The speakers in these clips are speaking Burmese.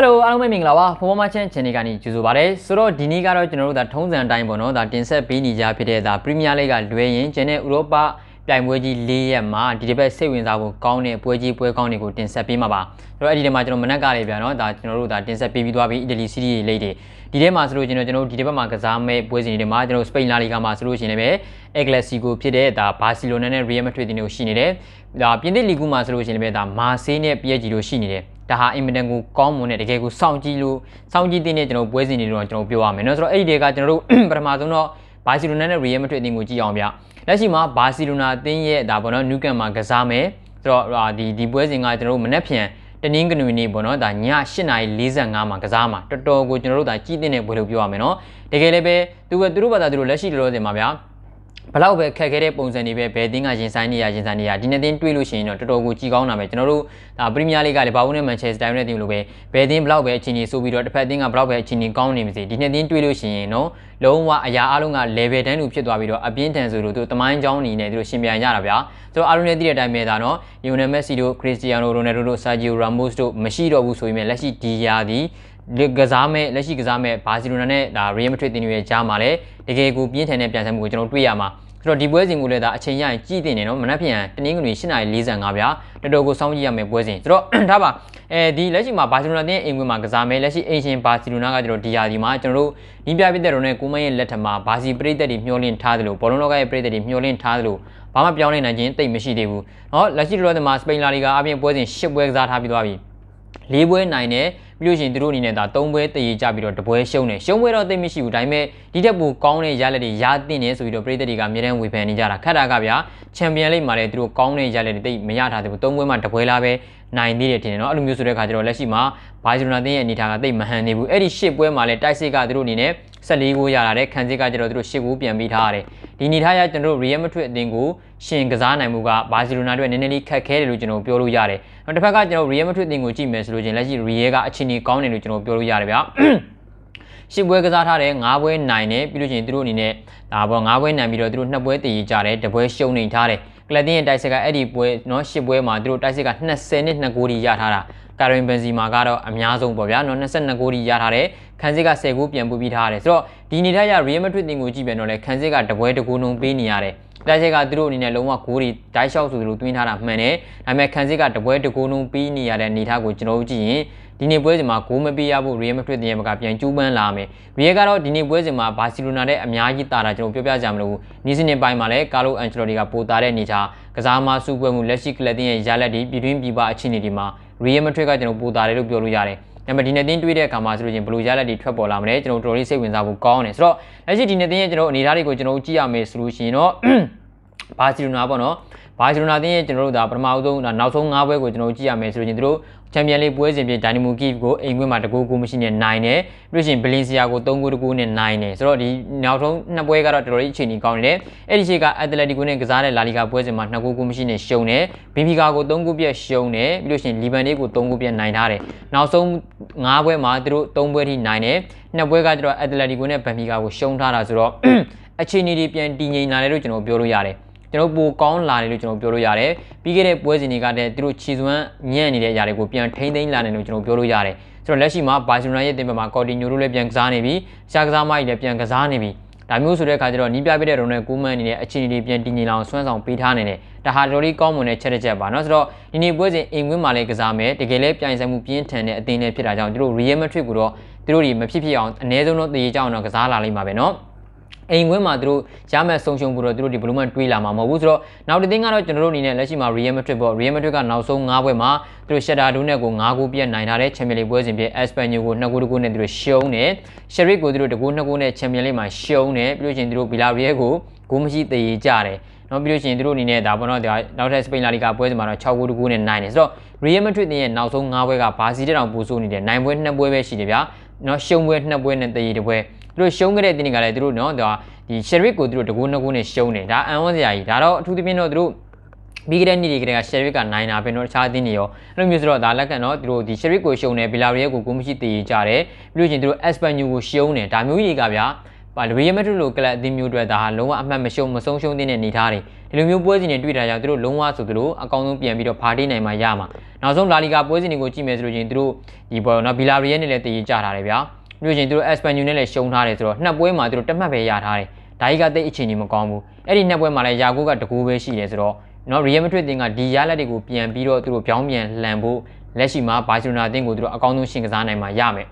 Hello အားလုံးပဲမင်္ဂလာပါဖော်ဖော်မချင်း channel ကနေကြိုဆိုပါရစေဆိုတော့ဒီနေ့ကတော့ကျွန်တော်တို့ဒါထုံးစံအတိုင်းပေါ့နော်ဒါတင်ဆက်ပေးနေကြဖြစ်တဲ့ဒါ Premier League ကလွဲရင်ကျန်တဲ့ဥရောပပြိုင်ပွဲကြီး၄ရက်မှာဒီတစ်ပတ်စိတ်ဝင်စားဖို့ကောင်းတဲ့ပွဲကြီးပွဲကောင်းတွေကိုတင်ဆက်ပေးမှာပါဆိုတော့အဲ့ဒီထဲမှာကျွန်တော်မနက်ကလေးပြန်တော့ဒါကျွန်တော်တို့ဒါတင်ဆက်ပေးပြီးသွားပြီးအီတလီစီးရီးလိမ့်တယ်ဒီထဲမှာဆိုလို့ကျွန်တော်ကျွန်တော်ဒီတစ်ပတ်မှာကစားမဲ့ပွဲစဉ်တွေမှာကျွန်တော်စပိန်လာလီဂါမှာဆိုလို့ရှိရင်လည်းအက်ဂလက်စီကိုဖြစ်တဲ့ဒါဘာစီလိုနာနဲ့ရီယယ်မက်ဒရစ်တင်တို့ရှိနေတယ်ဒါပြင်သစ်လီဂူမှာဆိုလို့ရှိရင်လည်းဒါမာဆေးနဲ့ပီအက်ဂျီတို့ရှိနေတယ်ဒါဟာအင်မတန်ကိုကောင်းမွန်တဲ့တကယ်ကိုစောင့်ကြည့်လို့စောင့်ကြည့်တဲ့ကျွန်တော်ပွဲစဉ်တွေတော့ကျွန်တော်ပြောရမယ်เนาะဆိုတော့အဲ့ဒီတွေကကျွန်တော်တို့ပထမဆုံးတော့ဘာစီလိုနာနဲ့ရီယယ်မက်ဒရစ်အသင်းကိုကြည့်အောင်ဗျလက်ရှိမှာဘာစီလိုနာအသင်းရဲ့ဒါပေါ့နော်နူကမ်မှာကစားမယ်ဆိုတော့ဒီဒီပွဲစဉ်ကကျွန်တော်တို့မနေ့ဖြန်တနင်္ဂနွေနေ့ပေါ့နော်ဒါည8:45မှာကစားမှာတော်တော်ကိုကျွန်တော်တို့ဒါကြည့်တဲ့ပွဲလို့ပြောရမယ်เนาะတကယ်လည်းပဲသူကသူတို့ဘာသာသူတို့လက်ရှိလောလောဆယ်မှာဗျာဘလောက်ပဲခက်ခဲတဲ့ပုံစံတွေပဲဘယ်တင်းကရင်ဆိုင်နေရရင်ဆိုင်နေရဒီနေ့တင်းတွေးလို့ရှိရင်တော့တော်တော်ကိုကြည်ကောင်းတာပဲကျွန်တော်တို့ဒါပရီးမီးယားလိဂ်ကလည်းဘာဘူးနဲ့မန်ချက်စတာယူနိုက်တက်လိုပဲဘယ်တင်းဘလောက်ပဲအချိန်ကြီးဆိုပြီးတော့တစ်ဖက်တင်းကဘလောက်ပဲအချိန်ကြီးကောင်းနေပါစေဒီနေ့တင်းတွေးလို့ရှိရင်တော့လုံးဝအရာအလုံးက level တန်းတူဖြစ်သွားပြီးတော့အပြင်းထန်ဆိုလို့သူတမိုင်းကြောင်းအနေနဲ့သူတို့ရှင်ပြိုင်ကြတာဗျာဆိုတော့အားလုံးလည်းသိတဲ့အတိုင်းပဲဒါနော်လီယိုနယ်မက်ဆီတို့ခရစ္စတီယာနိုရိုနယ်ဒိုတို့ဆာဂျီယိုရာမို့စ်တို့မရှိတော့ဘူးဆိုရင်လည်းလက်ရှိဒီယာသည်ကစားမဲ့လက်ရှိကစားမဲ့ဘာစီလိုနာနဲ့ဒါရီယယ်မက်ဒရစ်တင်တွေရဲ့ကြားမှာလည်းတကယ်ကိုပြင်းထန်တဲ့ပြန်ဆိုင်မှုကိုကျွန်တော်တွေ့ရမှာဆိုတော့ဒီပွဲစဉ်ကိုလည်းဒါအချိန်ရရင်ကြည့်တင်နေနော်မနက်ဖြန်တနင်္ဂနွေ8:45ဗျာတော်တော်ကိုစောင့်ကြည့်ရမယ်ပွဲစဉ်ဆိုတော့ဒါပါအဲဒီလက်ရှိမှာဘာစီလိုနာနဲ့အင်္ဂွေမှာကစားမယ်လက်ရှိအင်ရှင်ဘာစီလိုနာကကျွန်တော်ဒီယာဒီမှာကျွန်တော်တို့နီးပြပြတဲ့တော်နဲ့ကိုမန်းရဲ့လက်ထက်မှာဘာစီပရိသတ်တွေမျှော်လင့်ထားသလိုဘောလုံးလောကရဲ့ပရိသတ်တွေမျှော်လင့်ထားသလိုဘာမှပြောင်းလဲနိုင်ခြင်းတိတ်မရှိသေးဘူးနော်လက်ရှိတော်တဲ့မှာစပိန်လာလီကအပြင်ပွဲစဉ်၈ပွဲကစားထားပြီးသွားပြီ၄ပွဲနိုင်တယ်ပြီးလို့ရှိရင်သူတို့အနေနဲ့ဒါ၃ပွဲတရေကြပြီးတော့တပွဲရှုံးတယ်ရှုံးပွဲတော့သိမရှိဘူးဒါပေမဲ့ဒီတက်ပိုကောင်းတဲ့ရလဒ်တွေရသင့်တယ်ဆိုပြီးတော့ပရိသတ်တွေကအများတန်းဝေဖန်နေကြတာခက်တာကဗျာချန်ပီယံလိမ့်မှာလည်းသူတို့ကောင်းတဲ့ရလဒ်တွေသိမရထားသေးဘူး၃ပွဲမှာတပွဲလားပဲနိုင်သေးတယ်ထင်တယ်နော်အဲ့လိုမျိုးဆိုတဲ့ခါကျတော့လက်ရှိမှာဘာစီလိုနာတင်းရဲ့အနေထားကသိမဟန်နေဘူးအဲ့ဒီ၈ပွဲမှာလည်းတိုက်စစ်ကသူတို့အနေနဲ့14ဂိုးရလာတယ်ခံစစ်ကကျတော့သူတို့၈ဂိုးပြန်ပြီးထားရတယ်ဒီအနေထားရကျွန်တော်တို့ Real Madrid အသင်းကိုရှင်ကစားနိုင်မှုကဘာစီလိုနာအတွက်နည်းနည်းလေးခက်ခဲတယ်လို့ကျွန်တော်ပြောလို့ရတယ်။နောက်တစ်ဖက်ကကျွန်တော် Real Madrid အသင်းကိုကြည့်မယ်ဆိုလို့ချင်းလက်ရှိ Real ကအခြေအနေကောင်းတယ်လို့ကျွန်တော်ပြောလို့ရတယ်ဗျာ။ရှစ်ပွဲကစားထားတယ်၅ပွဲနိုင်တယ်ပြီးလို့ချင်းသူတို့အနေနဲ့ဒါပေါ့၅ပွဲနိုင်ပြီးတော့သူတို့၂ပွဲတည်ရကြတယ်တပွဲရှုံးနေထားတယ်ကလပ်တင်ရဲ့တိုက်စစ်ကအဲ့ဒီပွဲเนาะ10ပွဲမှာသူတို့တိုက်စစ်က20နဲ့2ဂိုးရရထားတာကာရင်ဘန်စီမာကတော့အများဆုံးပေါ့ဗျာเนาะ22ဂိုးရရထားတယ်ခန်းစစ်က10ဂိုးပြန်ပို့ပြီးထားရတယ်ဆိုတော့ဒီနေထိုင်ရ Real Madrid တင်ကိုကြည့်ပြန်တော့လဲခန်းစစ်ကတပွဲတကူနှုံပေးနေရတယ်တိုက်ချက်ကသူတို့အနေနဲ့လုံးဝဂိုးတွေဒိုက်ရှောက်ဆိုလိုတွင်းထားတာမှန်တယ်ဒါပေမဲ့ခန်းစစ်ကတပွဲတကူနှုံပေးနေရတဲ့အနေထားကိုကျွန်တော်တို့ကြည့်ရင်ဒီနေ့ပွဲစဉ်မှာဂိုးမပေးရဖို့ Real Madrid တင်ရမှာပြန်ကျူးပန်းလာမယ် Real ကတော့ဒီနေ့ပွဲစဉ်မှာ Barcelona နဲ့အများကြီးတာတာကျွန်တော်ပြောပြကြမလို့နေ့စဉ်နေ့ပိုင်းမှာလည်း Carlo Ancelotti ကပိုတာတဲ့အနေထားကစားမစုပွဲမှုလက်ရှိကလပ်တင်ရဲ့ရလက်တွေပြည်တွင်းပြည်ပအခြေအနေတွေမှာ Real Madrid ကကျွန်တော်ပိုတာတယ်လို့ပြောလို့ရတယ်ဒါပေမဲ့ဒီနှစ်သင်းတွေးတဲ့အခါမှာဆိုလို့ချင်းဘယ်လိုရလက်တွေထွက်ပေါ်လာမလဲကျွန်တော်တို့တော်တော်လေးစိတ်ဝင်စားဖို့ကောင်းတယ်ဆိုတော့လက်ရှိဒီနှစ်သင်းရဲ့ကျွန်တော်အနေအထားတွေကိုကျွန်တော်ကြည့်ရမယ်ဆိုလို့ရှိရင်တော့ဘာစီလိုနာပေါ့နော်ဘာစီလိုနာတင်းရဲ့ကျွန်တော်တို့ဒါပထမအဆုံးဒါနောက်ဆုံး၅ပွဲကိုကျွန်တော်တို့ကြည့်ရမယ်ဆိုရင်တို့ချန်ပီယံလိပွဲစဉ်ပြင်ဒိုင်နမိုကီကိုအိမ်ခွင်းမှာတကူကူမရှိနဲ့နိုင်တယ်ပြီးလို့ရှိရင်ဘလင်စီယာကို၃ဂိုးတကူနဲ့နိုင်တယ်ဆိုတော့ဒီနောက်ဆုံးနှစ်ပွဲကတော့တော်တော်ကြီးအချိန်ကြီးကောင်းတယ်အဲ့ဒီချိန်ကအက်တလက်တီကိုနဲ့ကစားတဲ့လာလီဂါပွဲစဉ်မှာ၂ဂိုးကူမရှိနဲ့ရှုံတယ်ဘီဘီကာကို၃ဂိုးပြတ်ရှုံတယ်ပြီးလို့ရှိရင်လီဗန်လေးကို၃ဂိုးပြတ်နိုင်ထားတယ်နောက်ဆုံး၅ပွဲမှာတို့၃ပွဲထိနိုင်တယ်နှစ်ပွဲကကျတော့အက်တလက်တီကိုနဲ့ဘန်ဘီကာကိုရှုံထားတာဆိုတော့အခြေအနေတွေပြန်တည်ငြိမ်လာတယ်လို့ကျွန်တော်ပြောလို့ရတယ်ကျွန်တော် ပိုကောင်းလာတယ်လို့ကျွန်တော်ပြောလို့ရတယ်ပြီးခဲ့တဲ့ပွဲစဉ်တွေကတည်းကသူတို့ခြေစွမ်းညံ့နေတဲ့အရာတွေကိုပြန်ထိမ့်သိမ်းလာတယ်လို့ကျွန်တော်ပြောလို့ရတယ်ဆိုတော့လက်ရှိမှာဘာစီလိုနာရဲ့တင်ပမှာကော်တီညိုတို့လည်းပြန်ကစားနေပြီရှာကစားမကြီးလည်းပြန်ကစားနေပြီဒါမျိုးဆိုတဲ့အခါကျတော့နီးပြပြတဲ့ရုံနဲ့ကိုမန်အနေနဲ့အခြေအနေတွေပြန်တည်ငြိမ်အောင်ဆွမ်းဆောင်ပေးထားနေတယ်။ဒါဟာတော်တော်လေးကောင်းမွန်တဲ့ချက်တစ်ချက်ပါနော်။ဆိုတော့ဒီနေ့ပွဲစဉ်အိမ်ဝင်းမှာလည်းကစားမယ်။တကယ်လည်းပြိုင်ဆိုင်မှုပြင်းထန်တဲ့အသင်းလေးဖြစ်တာကြောင့်တို့ Real Madrid ကတော့တို့တွေမဖြစ်ဖြစ်အောင်အ ਨੇ ဆုံးတော့တည်ကြအောင်တော့ကစားလာလိမ့်မှာပဲနော်။အိမ်ခွင်းမှာသူတို့ရမယ်ဆုံးရှုံးဖို့တော့သူတို့ဒီဘလူးမန်တွေးလာမှာမဟုတ်ဘူးဆိုတော့နောက်တစ်သင်းကတော့ကျွန်တော်တို့အနေနဲ့လက်ရှိမှာ Real Madrid ပေါ့ Real Madrid ကနောက်ဆုံး9ပွဲမှာသူတို့ Shakhtar Donetsk ကို9ဂိုးပြတ်နိုင်ထားတဲ့ Champions League ပွဲစဉ်ဖြစ် Espanyol ကို2ဂိုးတကူနဲ့သူတို့ရှုံးတယ် Sheriff ကိုသူတို့2ဂိုး2ဂိုးနဲ့ Champions League မှာရှုံးတယ်ပြီးလို့ရှိရင်သူတို့ Villarreal ကိုဂိုးမရှိသေးကြတယ်နော်ပြီးလို့ရှိရင်တို့အနေနဲ့ဒါပေါ့နော်ဒါနောက်ထပ်စပိန်လာလီဂါပွဲစဉ်မှာတော့6ဂိုးတကူနဲ့နိုင်တယ်ဆိုတော့ Real Madrid ရဲ့နောက်ဆုံး9ပွဲကဘာစီတက်တောင်ပို့ဆိုးနေတယ်9ပွဲ2ပွဲပဲရှိတယ်ဗျာနော်ရှုံးပွဲ2ပွဲနဲ့တရေတပွဲသူတို့ရှုံးခဲ့တဲ့တင်းတွေကလည်းသူတို့နော်ဒီ Sheriff ကိုသူတို့တကူးနှစ်ကူးနဲ့ရှုံးတယ်ဒါအံ့ဩစရာကြီးဒါတော့အထူးသဖြင့်တော့သူတို့ပြီးခဲ့တဲ့နေ့တွေကတည်းက Sheriff ကနိုင်တာပဲတော့တခြားအသင်းတွေရောအဲ့လိုမျိုးဆိုတော့ဒါလက်ကန်တော့သူတို့ဒီ Sheriff ကိုရှုံတယ်ဘီလာရီရဲ့ကိုကိုမရှိသေးကြတယ်ပြီးလို့ချင်းသူတို့ Espanyol ကိုရှုံတယ်ဒါမျိုးတွေကဗျာပါလဘီယမက်ထရလိုကလပ်အသင်းမျိုးတွေဒါလုံးဝအမှတ်မရှုံးမဆုံးရှုံးတဲ့နေထားတယ်ဒီလိုမျိုးပွဲစဉ်တွေတွေ့တာကြောင့်သူတို့လုံးဝဆိုသူတို့အကောင်းဆုံးပြန်ပြီးတော့ဖာတိနိုင်မှရမှာနောက်ဆုံးလာလီဂါပွဲစဉ်တွေကိုကြည့်မယ်ဆိုလို့ချင်းသူတို့ဒီပေါ်တော့နော်ဘီလာရီရဲ့နဲ့လည်းတည်ကြထားတယ်ဗျာမြို့ချင်းသူတို့ Espanyol နဲ့လည်းရှုံးထားတယ်ဆိုတော့နှစ်ပွဲမှာသူတို့တက်မှတ်ပဲရထားတယ်ဒါကြီးကတိတ်အခြေအနေမကောင်းဘူးအဲ့ဒီနှစ်ပွဲမှာလည်းယာကိုကတကူပဲရှိတယ်ဆိုတော့နော် Real Madrid တင်ကဒီရလက်တွေကိုပြန်ပြီးတော့သူတို့ပြောင်းပြန်လှန်ဖို့လက်ရှိမှာ Barcelona တင်ကိုသူတို့အကောင်းဆုံးရှင်ကစားနိုင်မှာရမယ်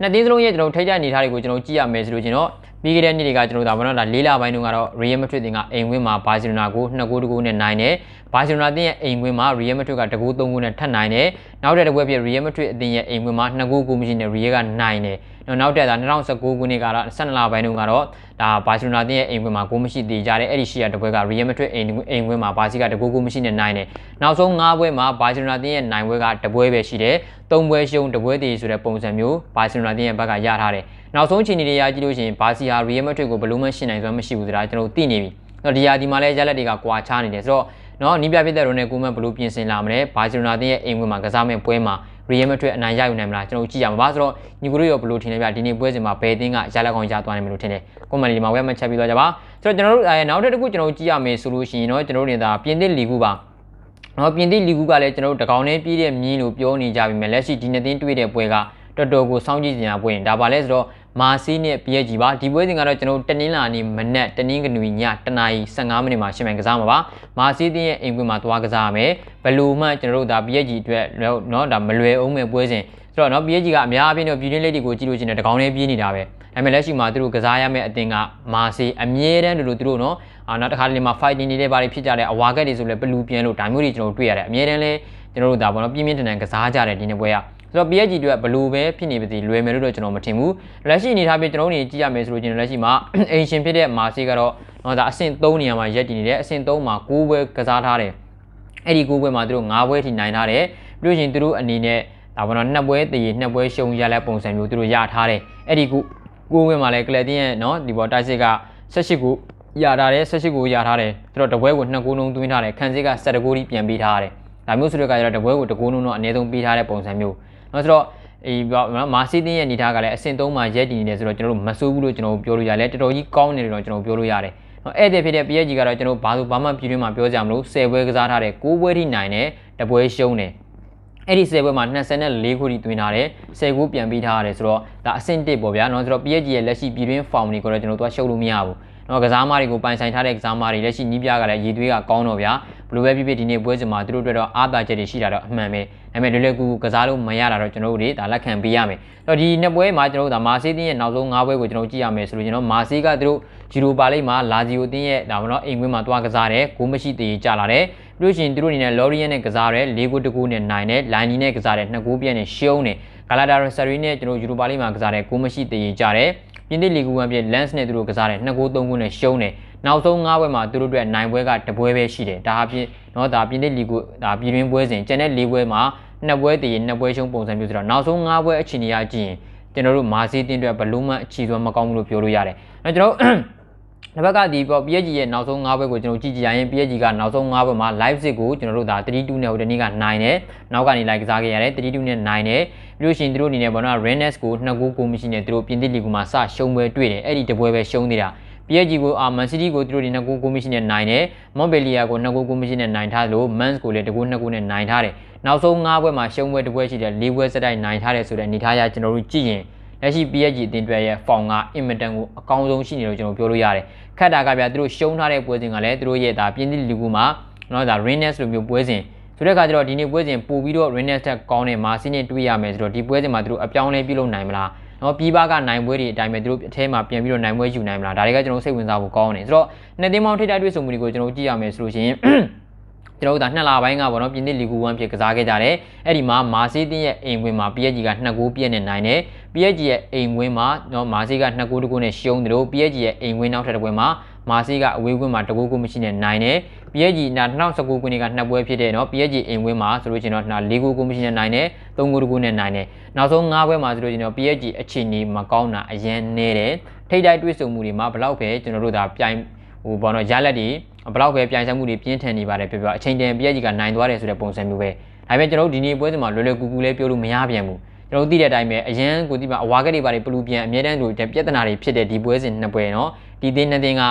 နှစ်သင်းစလုံးရဲ့ကျွန်တော်ထိကြနေထားတွေကိုကျွန်တော်ကြည့်ရမယ်ဆိုလို့ကျွန်တော်ပြီးခဲ့တဲ့နှစ်တွေကကျွန်တော်ဒါဘာလို့ဒါ၄လပိုင်းတုန်းကတော့ Real Madrid တင်ကအိမ်ဝင်းမှာ Barcelona ကို2ဂိုးတကူနဲ့နိုင်တယ်။ Barcelona တင်ရဲ့အိမ်ဝင်းမှာ Real Madrid ကတကူ3ဂိုးနဲ့ထပ်နိုင်တယ်။နောက်တဲ့တစ်ပွဲဖြစ် Real Madrid အတင်ရဲ့အိမ်ဝင်းမှာ2ဂိုးကိုမရှိနဲ့ Real ကနိုင်တယ်။နောက်တဲ့ဒါ2019ခုနှစ်ကတော့12လပိုင်းတုန်းကတော့ဒါ Barcelona တင်ရဲ့အိမ်ဝင်းမှာကိုမရှိသေးကြတဲ့အဲ့ဒီရှိရတစ်ပွဲက Real Madrid အိမ်အိမ်ဝင်းမှာ Barca ကတကူကိုမရှိနဲ့နိုင်တယ်။နောက်ဆုံး5ပွဲမှာ Barcelona တင်ရဲ့နိုင်ပွဲကတစ်ပွဲပဲရှိတယ်။3ပွဲရှုံးတစ်ပွဲတည်းဆိုတဲ့ပုံစံမျိုး Barcelona တင်ရဲ့ဘက်ကရထားတယ်။နောက်ဆုံးအခြေအနေတွေရကြည့်လို့ရှိရင်ဘာစီဟာ Real Madrid ကိုဘယ်လိုမှရှင်းနိုင်စွမ်းမရှိဘူးဆိုတာကျွန်တော်သိနေပြီ။တော့ဒီယာဒီမှာလည်းရလက်တွေကကွာခြားနေတယ်ဆိုတော့နော်နီးပြဖြစ်တဲ့ရိုနယ်ကိုမန်ဘယ်လိုပြင်ဆင်လာမလဲ။ဘာစီလိုနာတင်ရဲ့အိမ်ဝင်မှာကစားမဲ့ပွဲမှာ Real Madrid အနိုင်ရယူနိုင်မလားကျွန်တော်ကြည့်ရမှာပါဆိုတော့ညီကိုရောဘယ်လိုထင်လဲဗျဒီနေ့ပွဲစဉ်မှာဘယ်တင်းကရလက်ကောင်ရသွားနိုင်မလို့ထင်တယ်။ comment တွေမှာဝယ်မှချက်ပြီးသွားကြပါ။ဆိုတော့ကျွန်တော်တို့နောက်ထပ်တစ်ခုကျွန်တော်ကြည့်ရမယ်ဆိုလို့ရှိရင်တော့ကျွန်တော်တို့နေတာပြင်သစ်လီဂူပါနော်ပြင်သစ်လီဂူကလည်းကျွန်တော်တို့တကောင်နဲ့ပြည့်တဲ့မြင်းလို့ပြောနေကြပြီမြဲလက်ရှိဒီနှစ်သင်းတွေ့တဲ့ပွဲကတော်တော်ကိုစောင့်ကြည့်နေတာပွဲရင်ဒါပါလဲဆိုတော့မာစီးနဲ့ပြည့်ကြီးပါဒီပွဲစဉ်ကတော့ကျွန်တော်တနင်္လာနေ့မနက်တနင်္ဂနွေညတနာရီ15မိနစ်မှာရှင်မြန်ကစားမှာပါမာစီးတင်းရဲ့အိမ်ကွင်းမှာသွားကစားရမယ်ဘလူးမှကျွန်တော်တို့ဒါပြည့်ကြီးအတွက်เนาะဒါမလွယ်အောင်မဲ့ပွဲစဉ်ဆိုတော့เนาะ PSG ကအများအပြားတော့ Premier League တွေကိုကြည့်လို့ရှိရင်တကောင်လေးပြေးနေတာပဲဒါပေမဲ့လက်ရှိမှာသူတို့ကစားရမယ့်အသင်းကမာစီအမြဲတမ်းတို့လိုသူတို့เนาะအာနောက်တစ်ခါတလေမှာ fighting နေတဲ့ဘာတွေဖြစ်ကြတဲ့အဝါကက်တွေဆိုလဲဘလူးပြန်လို့ဒါမျိုးတွေကျွန်တော်တို့တွေ့ရတယ်အမြဲတမ်းလဲကျွန်တော်တို့ဒါပေါ့เนาะပြင်းပြင်းထန်ထန်ကစားကြတယ်ဒီနေ့ပွဲကဆိုတော့ PSG တို့ကဘလူပဲဖြစ်နေပါသေးလွယ်မယ်လို့တော့ကျွန်တော်မထင်ဘူးလက်ရှိအနေထားပြကျွန်တော်တို့နေကြည့်ရမယ်ဆိုလို့ကျွန်တော်လက်ရှိမှာအင်ရှင်ဖြစ်တဲ့မာဆေးကတော့နော်ဒါအဆင့်3နေရာမှာရက်တည်နေတယ်အဆင့်3မှာ6ပွဲကစားထားတယ်အဲ့ဒီ6ပွဲမှာသူတို့9ပွဲထိနိုင်ထားတယ်ပြီးလို့ရှိရင်သူတို့အနေနဲ့ဒါပေါ်တော့နှစ်ပွဲတည်နှစ်ပွဲရှုံးရတဲ့ပုံစံမျိုးသူတို့ရထားတယ်အဲ့ဒီကိုကိုဝင်မှာလဲကလပ်တင်းရဲ့နော်ဒီပေါ်တိုက်စစ်က18ကိုရထားတယ်18ကိုရထားတယ်သူတို့တပွဲကို2ကိုလုံးသွင်းထားတယ်ခန်းစစ်က12ကိုပြန်ပေးထားတယ်ဒါမျိုးဆိုတော့ကကြတော့တပွဲကို2ကိုလုံးတော့အနည်းဆုံးပေးထားတဲ့ပုံစံမျိုးเนาะဆိုတော့အေးမာစီတင်ရဲ့အနေထားကလည်းအဆင့်၃မှာရက်တည်နေတယ်ဆိုတော့ကျွန်တော်တို့မဆိုးဘူးလို့ကျွန်တော်တို့ပြောလို့ရတယ်တော်တော်ကြီးကောင်းနေတယ်တော့ကျွန်တော်တို့ပြောလို့ရတယ်နော်ဧည့်သည်ဖြစ်တဲ့ PSG ကတော့ကျွန်တော်ဘာလို့ဘာမှပြည်တွင်းမှာပြောကြမလို့10ပွဲကစားထားတဲ့9ပွဲထိနိုင်တယ်တပွဲရှုံးတယ်အဲ့ဒီ10ပွဲမှာ24ခုထိတွင်ထားတယ်10ခုပြန်ပြီးထားရတယ်ဆိုတော့ဒါအဆင့်1ပေါ့ဗျာနော်ဆိုတော့ PSG ရဲ့လက်ရှိပြည်တွင်း form တွေကိုတော့ကျွန်တော်တို့ကရှုပ်လို့မရဘူးနော်ကစားမတွေကိုပိုင်ဆိုင်ထားတဲ့ကစားမတွေလက်ရှိနီးပြကလည်းရည်သွေးကကောင်းတော့ဗျာဘလိုပဲဖြစ်ဖြစ်ဒီနေ့ပွဲစဉ်မှာသူတို့အတွက်တော့အားသာချက်တွေရှိတာတော့အမှန်ပဲဒါပေမဲ့လွယ်လွယ်ကူကူကစားလို့မရတာတော့ကျွန်တော်တို့တွေဒါလက်ခံပေးရမယ်အဲ့တော့ဒီနှစ်ပွဲမှာကျွန်တော်တို့ဒါမာဆေးတင်းရဲ့နောက်ဆုံး၅ပွဲကိုကျွန်တော်ကြည့်ရမယ်ဆိုလို့ကျွန်တော်မာဆေးကသူတို့ဂျီရိုပါလိမှာလာဂျီယိုတင်းရဲ့ဒါမှမဟုတ်အိမ်ကွင်းမှာတွားကစားတယ်ဂိုးမရှိသေးကြလာတယ်ပြီးလို့ရှိရင်သူတို့အနေနဲ့လော်ရီယန်နဲ့ကစားတယ်၄ဂိုးတကူနဲ့နိုင်တယ်လိုင်နီနဲ့ကစားတယ်၂ဂိုးပြည့်နဲ့ရှုံးတယ်ဂလာတာရဆာရီနဲ့ကျွန်တော်ယူရိုပါလိမှာကစားတယ်ဂိုးမရှိသေးကြတယ်ပြင်သစ်လီဂူဝမ်ပြင် Lens နဲ့သူတို့ကစားတယ်2ဂိုး3ဂိုးနဲ့ရှုံးတယ်နောက်ဆုံး9ပွဲမှာသူတို့အတွက်နိုင်ပွဲကတပွဲပဲရှိတယ်ဒါအပြင်နော်ဒါပြင်သစ်လီဂူဒါပြည်တွင်းပွဲစဉ်ကျန်တဲ့၄ပွဲမှာ2ပွဲတည်2ပွဲရှုံးပုံစံမျိုးဆိုတော့နောက်ဆုံး9ပွဲအချိန်ကြီးရကြည့်ရင်ကျွန်တော်တို့မာစီတင်အတွက်ဘလုံးမအခြေစွမ်းမကောင်းဘူးလို့ပြောလို့ရတယ်။အဲကျွန်တော်တစ်ဖက်ကဒီပေါ့ PSG ရဲ့နောက်ဆုံး၅ပွဲကိုကျွန်တော်ကြည့်ကြရရင် PSG ကနောက်ဆုံး၅ပွဲမှာ live စစ်ကိုကျွန်တော်တို့ဒါ32နဲ့ဟိုတနေ့ကနိုင်တယ်နောက်ကနေလိုက်ကစားခဲ့ရတယ်32နဲ့နိုင်တယ်ပြီးလို့ရှိရင်သူတို့အနေနဲ့ဘောနော် Rennes ကို2ဂိုးကိုမရှိနဲ့သူတို့ပြင်သစ်လီဂူမှာစရှုံးပွဲတွေ့တယ်အဲ့ဒီတပွဲပဲရှုံးနေတာ PSG ကိုအာမန်စီးတီးကိုသူတို့ဒီ2ဂိုးကိုမရှိနဲ့နိုင်တယ်မွန်ဘယ်လီယာကို2ဂိုးကိုမရှိနဲ့နိုင်ထားလို့ Mans ကိုလည်း2ဂိုး2ဂိုးနဲ့နိုင်ထားတယ်နောက်ဆုံး၅ပွဲမှာရှုံးပွဲတစ်ပွဲရှိတယ်၄ပွဲစတိုက်နိုင်ထားတယ်ဆိုတဲ့အနေထားအရကျွန်တော်တို့ကြည့်ရင်လက်ရှိ PSG အသင်းတွေရဲ့ form ကအင်မတန်ကိုအကောင်းဆုံးရှိနေလို့ကျွန်တော်ပြောလို့ရတယ်ခက်တာကဗျာသူတို့ရှုံးထားတဲ့ပွဲစဉ်ကလည်းသူတို့ရဲ့ဒါပြင်သစ်လီဂူမှာနော်ဒါ Rennes လိုမျိုးပွဲစဉ်ဆိုတဲ့အခါကျတော့ဒီနေ့ပွဲစဉ်ပို့ပြီးတော့ Rennes ထက်ကောင်းတဲ့မာစီနဲ့တွေ့ရမယ်ဆိုတော့ဒီပွဲစဉ်မှာသူတို့အပြောင်းလဲပြုလုပ်နိုင်မလားနော်ပြီးပါကနိုင်ပွဲတွေအတိုင်းပဲသူတို့အထဲမှာပြန်ပြီးတော့နိုင်ပွဲယူနိုင်မလားဒါတွေကကျွန်တော်စိတ်ဝင်စားဖို့ကောင်းတယ်ဆိုတော့နှစ်သင်းပေါင်းထိတိုက်တွေ့ဆုံမှုတွေကိုကျွန်တော်ကြည့်ရမယ်ဆိုလို့ရှိရင်ကျွန်တော်တို့ဒါနှစ်လပိုင်းကပေါ့နော်ပြင်သစ်လီဂူ1ဖြစ်ကစားခဲ့ကြတယ်အဲ့ဒီမှာမာဆေးတင်းရဲ့အိမ်ဝင်မှာ PSG က2ဂိုးပြည့်နဲ့နိုင်တယ် PSG ရဲ့အိမ်ဝင်းမှာနော်မာဆီက2ဂိုးတကူနဲ့ရှုံးတယ်လို့ PSG ရဲ့အိမ်ဝင်းနောက်ထပ်တစ်ပွဲမှာမာဆီကအဝေးကွင်းမှာတကူကူမရှိနဲ့နိုင်တယ် PSG နာ2019ခုနှစ်ကနှစ်ပွဲဖြစ်တဲ့နော် PSG အိမ်ဝင်းမှာဆိုလို့ရှိရင်တော့နာ၄ဂိုးကူမရှိနဲ့နိုင်တယ်၃ဂိုးတကူနဲ့နိုင်တယ်နောက်ဆုံး၅ပွဲမှာဆိုလို့ရှိရင်တော့ PSG အခြေအနေမကောင်းတာအရင်နေတယ်ထိတိုက်တွေ့ဆုံမှုတွေမှာဘလောက်ပဲကျွန်တော်တို့ဒါပြိုင်ဟိုဘောနော်ရလက်တွေဘလောက်ပဲပြိုင်ဆိုင်မှုတွေပြင်းထန်နေပါတယ်ပြောပြောအချိန်တန် PSG ကနိုင်သွားတယ်ဆိုတဲ့ပုံစံမျိုးပဲဒါပေမဲ့ကျွန်တော်တို့ဒီနေ့ပွဲစဉ်မှာလွယ်လွယ်ကူကူလေးပြောလို့မရပြန်ဘူးကျွန်တော်သိတဲ့အတိုင်းပဲအရန်ကိုဒီမှာအဝါကက်တွေပါတွေပလူပြန်အမြဲတမ်းလိုပြဿနာတွေဖြစ်တဲ့ဒီပွဲစဉ်နှစ်ပွဲနော်ဒီသင်းနှစ်သင်းက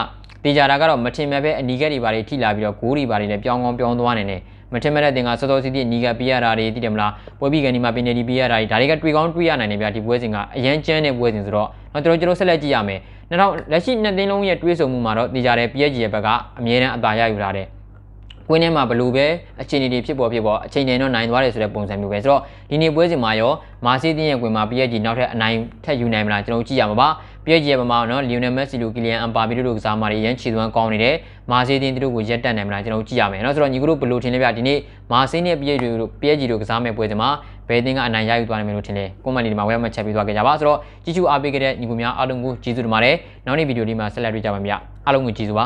တေချာတာကတော့မထင်မဲ့ပဲအနီးကက်တွေပါတွေထိလာပြီးတော့ဂိုးတွေပါတွေလည်းပြောင်းကောင်းပြောင်းသွားနေတယ်မထင်မဲ့တဲ့တင်ကစောစောစီးစီးနီးကပေးရတာတွေသိတယ်မလားပွဲပြီးကန်ဒီမှာပင်နယ်တီပေးရတာတွေဒါတွေကတွေ့ကောင်းတွေ့ရနိုင်တယ်ဗျာဒီပွဲစဉ်ကအရန်ကျန်းတဲ့ပွဲစဉ်ဆိုတော့နော်ကျွန်တော်ကျွန်တော်ဆက်လက်ကြည့်ရမယ်နောက်လက်ရှိနှစ်သင်းလုံးရဲ့တွေးဆုံမှုမှာတော့တေချာတဲ့ PSG ရဲ့ဘက်ကအမြဲတမ်းအသာရယူလာတယ်ကွင်းထဲမှာဘလို့ပဲအခြေအနေတွေဖြစ်ပေါ်ဖြစ်ပေါ်အချိန်တိုင်းတော့နိုင်သွားတယ်ဆိုတဲ့ပုံစံမျိုးပဲဆိုတော့ဒီနေ့ပွဲစဉ်မှာရောမာဆီတင်းရဲ့ကွင်းမှာ PSG နောက်ထပ်အနိုင်ထက်ယူနိုင်မလားကျွန်တော်ကြည့်ရမှာပါ PSG ရဲ့ပမာနော်လီယိုနယ်မက်ဆီလိုကီလီယန်အမ်ပါမီတို့လိုကစားမာတွေရန်ခြေသွမ်းကောင်းနေတယ်မာဆီတင်းတို့ကိုရက်တက်နိုင်မလားကျွန်တော်ကြည့်ရမယ်နော်ဆိုတော့ညီကတို့ဘလို့ထင်လဲဗျဒီနေ့မာဆီနဲ့ PSG တို့ PSG တို့ကစားမဲ့ပွဲစဉ်မှာဘယ်တင်းကအနိုင်ရယူသွားနိုင်မလို့ထင်လဲကွန်မန်တီဒီမှာဝယ်မှတ်ချက်ပေးသွားကြကြပါဆိုတော့ကြည့်ချူအားပေးကြတဲ့ညီကိုများအားလုံးကိုကျေးဇူးတင်ပါတယ်နောက်နေ့ဗီဒီယိုလေးမှာဆက်လက်တွေ့ကြပါမယ်ဗျအားလုံးကိုကျေးဇူးပါ